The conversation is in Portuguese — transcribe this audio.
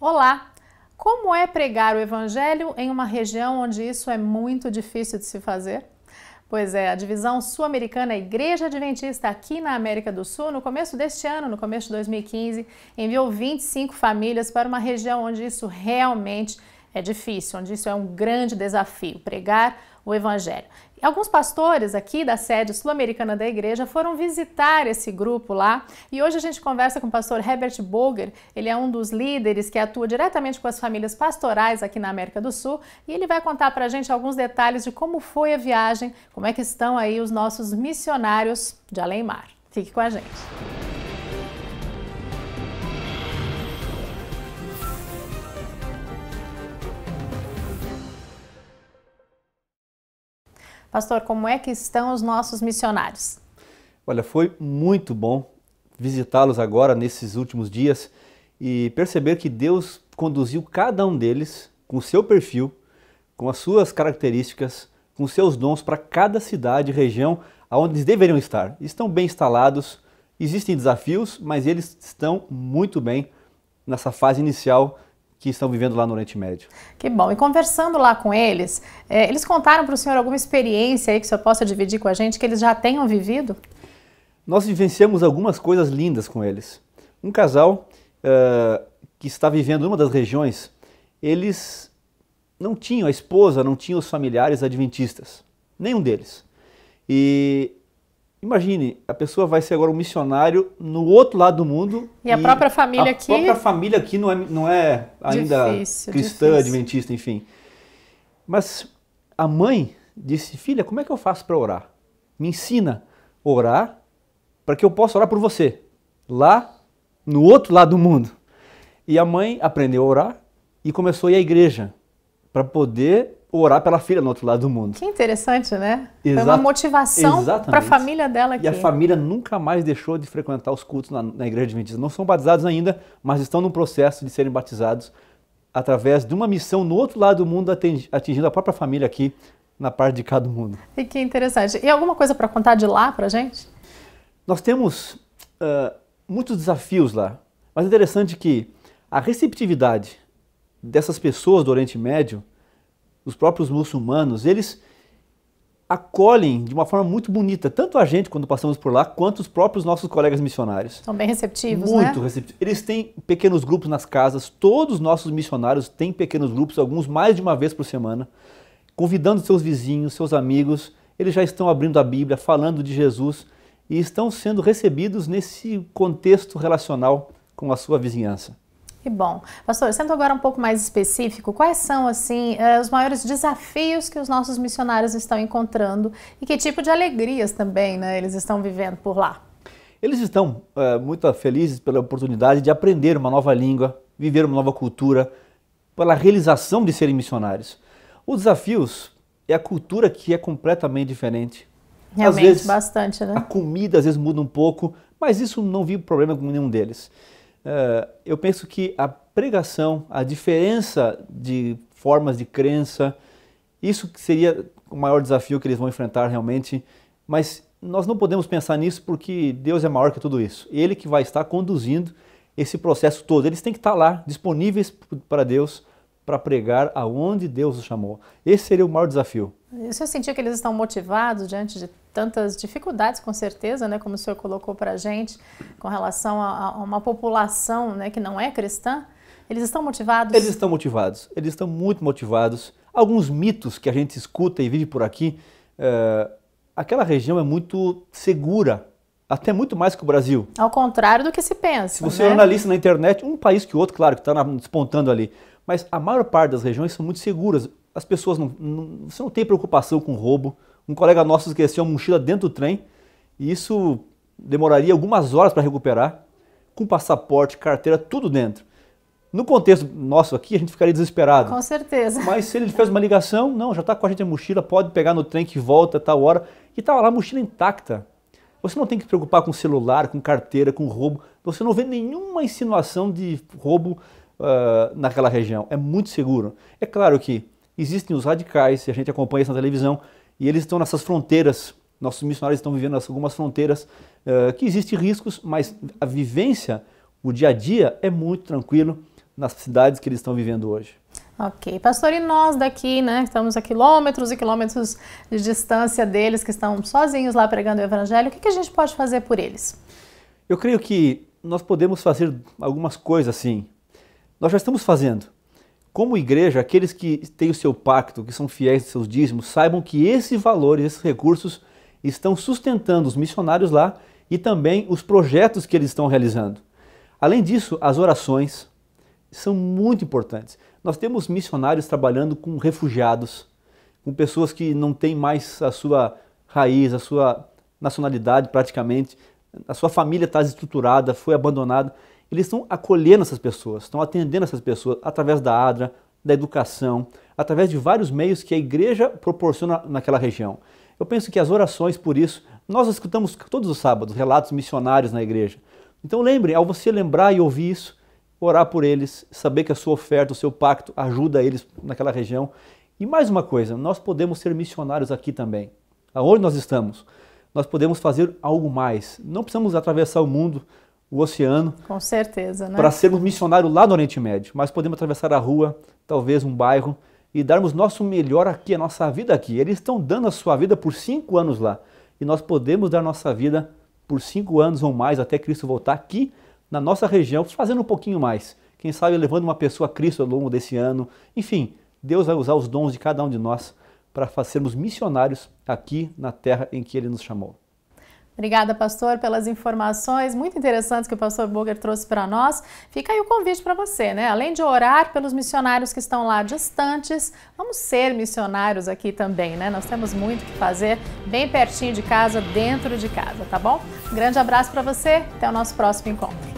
Olá! Como é pregar o Evangelho em uma região onde isso é muito difícil de se fazer? Pois é, a divisão sul-americana Igreja Adventista aqui na América do Sul, no começo deste ano, no começo de 2015, enviou 25 famílias para uma região onde isso realmente é é difícil, onde isso é um grande desafio, pregar o Evangelho. Alguns pastores aqui da sede sul-americana da igreja foram visitar esse grupo lá e hoje a gente conversa com o pastor Herbert Boger. Ele é um dos líderes que atua diretamente com as famílias pastorais aqui na América do Sul e ele vai contar para a gente alguns detalhes de como foi a viagem, como é que estão aí os nossos missionários de além mar. Fique com a gente. Pastor, como é que estão os nossos missionários? Olha, foi muito bom visitá-los agora nesses últimos dias e perceber que Deus conduziu cada um deles com o seu perfil, com as suas características, com seus dons para cada cidade e região aonde eles deveriam estar. Estão bem instalados, existem desafios, mas eles estão muito bem nessa fase inicial que estão vivendo lá no Oriente Médio. Que bom. E conversando lá com eles, é, eles contaram para o senhor alguma experiência aí que o senhor possa dividir com a gente, que eles já tenham vivido? Nós vivenciamos algumas coisas lindas com eles. Um casal uh, que está vivendo numa das regiões, eles não tinham a esposa, não tinham os familiares adventistas, nenhum deles. E Imagine, a pessoa vai ser agora um missionário no outro lado do mundo. E, e a própria família a aqui. A própria família aqui não é, não é ainda difícil, cristã, difícil. adventista, enfim. Mas a mãe disse: Filha, como é que eu faço para orar? Me ensina a orar para que eu possa orar por você, lá no outro lado do mundo. E a mãe aprendeu a orar e começou a ir à igreja para poder orar pela filha no outro lado do mundo. Que interessante, né? Exato, Foi uma motivação para a família dela aqui. E a família nunca mais deixou de frequentar os cultos na, na Igreja Adventista. Não são batizados ainda, mas estão no processo de serem batizados através de uma missão no outro lado do mundo, atingindo a própria família aqui na parte de cada mundo. E que interessante. E alguma coisa para contar de lá para gente? Nós temos uh, muitos desafios lá, mas é interessante que a receptividade dessas pessoas do Oriente Médio os próprios muçulmanos, eles acolhem de uma forma muito bonita, tanto a gente quando passamos por lá, quanto os próprios nossos colegas missionários. São bem receptivos, né? Muito né? receptivos. Eles têm pequenos grupos nas casas, todos os nossos missionários têm pequenos grupos, alguns mais de uma vez por semana, convidando seus vizinhos, seus amigos, eles já estão abrindo a Bíblia, falando de Jesus e estão sendo recebidos nesse contexto relacional com a sua vizinhança. Que bom. Pastor, sendo agora um pouco mais específico, quais são, assim, eh, os maiores desafios que os nossos missionários estão encontrando e que tipo de alegrias também né, eles estão vivendo por lá? Eles estão é, muito felizes pela oportunidade de aprender uma nova língua, viver uma nova cultura, pela realização de serem missionários. Os desafios é a cultura que é completamente diferente. Realmente, às vezes, bastante, né? A comida às vezes muda um pouco, mas isso não vi problema com nenhum deles. Eh, eu penso que a pregação, a diferença de formas de crença, isso seria o maior desafio que eles vão enfrentar realmente, mas nós não podemos pensar nisso porque Deus é maior que tudo isso. Ele que vai estar conduzindo esse processo todo. Eles têm que estar lá, disponíveis para Deus, para pregar aonde Deus os chamou. Esse seria o maior desafio. E o senhor sentiu que eles estão motivados diante de tantas dificuldades, com certeza, né, como o senhor colocou para a gente, com relação a, a uma população né, que não é cristã? Eles estão motivados? Eles estão motivados, eles estão muito motivados. Alguns mitos que a gente escuta e vive por aqui, é, aquela região é muito segura, até muito mais que o Brasil. Ao contrário do que se pensa. Se você é né? analisa na internet, um país que o outro, claro, que está despontando ali, mas a maior parte das regiões são muito seguras. As pessoas não, não, você não tem preocupação com roubo. Um colega nosso esqueceu a mochila dentro do trem e isso demoraria algumas horas para recuperar, com passaporte, carteira, tudo dentro. No contexto nosso aqui, a gente ficaria desesperado. Com certeza. Mas se ele fez uma ligação, não, já está com a gente a mochila, pode pegar no trem que volta a tal hora, e estava tá lá a mochila intacta. Você não tem que se preocupar com celular, com carteira, com roubo. Você não vê nenhuma insinuação de roubo uh, naquela região. É muito seguro. É claro que existem os radicais, e a gente acompanha isso na televisão, e eles estão nessas fronteiras. Nossos missionários estão vivendo algumas fronteiras uh, que existem riscos, mas a vivência, o dia a dia é muito tranquilo nas cidades que eles estão vivendo hoje. Ok, pastor, e nós daqui, né, estamos a quilômetros e quilômetros de distância deles que estão sozinhos lá pregando o evangelho, o que, que a gente pode fazer por eles? Eu creio que nós podemos fazer algumas coisas assim. Nós já estamos fazendo. Como igreja, aqueles que têm o seu pacto, que são fiéis aos seus dízimos, saibam que esses valores, esses recursos, estão sustentando os missionários lá e também os projetos que eles estão realizando. Além disso, as orações são muito importantes. Nós temos missionários trabalhando com refugiados, com pessoas que não têm mais a sua raiz, a sua nacionalidade praticamente, a sua família está desestruturada, foi abandonada eles estão acolhendo essas pessoas, estão atendendo essas pessoas através da ADRA, da educação, através de vários meios que a igreja proporciona naquela região. Eu penso que as orações por isso, nós escutamos todos os sábados relatos missionários na igreja. Então lembre, ao você lembrar e ouvir isso, orar por eles, saber que a sua oferta, o seu pacto ajuda eles naquela região. E mais uma coisa, nós podemos ser missionários aqui também. Aonde nós estamos, nós podemos fazer algo mais. Não precisamos atravessar o mundo, o oceano. Com certeza, né? Para sermos missionários lá no Oriente Médio, mas podemos atravessar a rua, talvez um bairro, e darmos nosso melhor aqui, a nossa vida aqui. Eles estão dando a sua vida por cinco anos lá, e nós podemos dar nossa vida por cinco anos ou mais até Cristo voltar aqui na nossa região, fazendo um pouquinho mais. Quem sabe levando uma pessoa a Cristo ao longo desse ano. Enfim, Deus vai usar os dons de cada um de nós para fazermos missionários aqui na terra em que Ele nos chamou. Obrigada, pastor, pelas informações muito interessantes que o pastor Boger trouxe para nós. Fica aí o convite para você, né? Além de orar pelos missionários que estão lá distantes, vamos ser missionários aqui também, né? Nós temos muito que fazer bem pertinho de casa, dentro de casa, tá bom? Um grande abraço para você, até o nosso próximo encontro.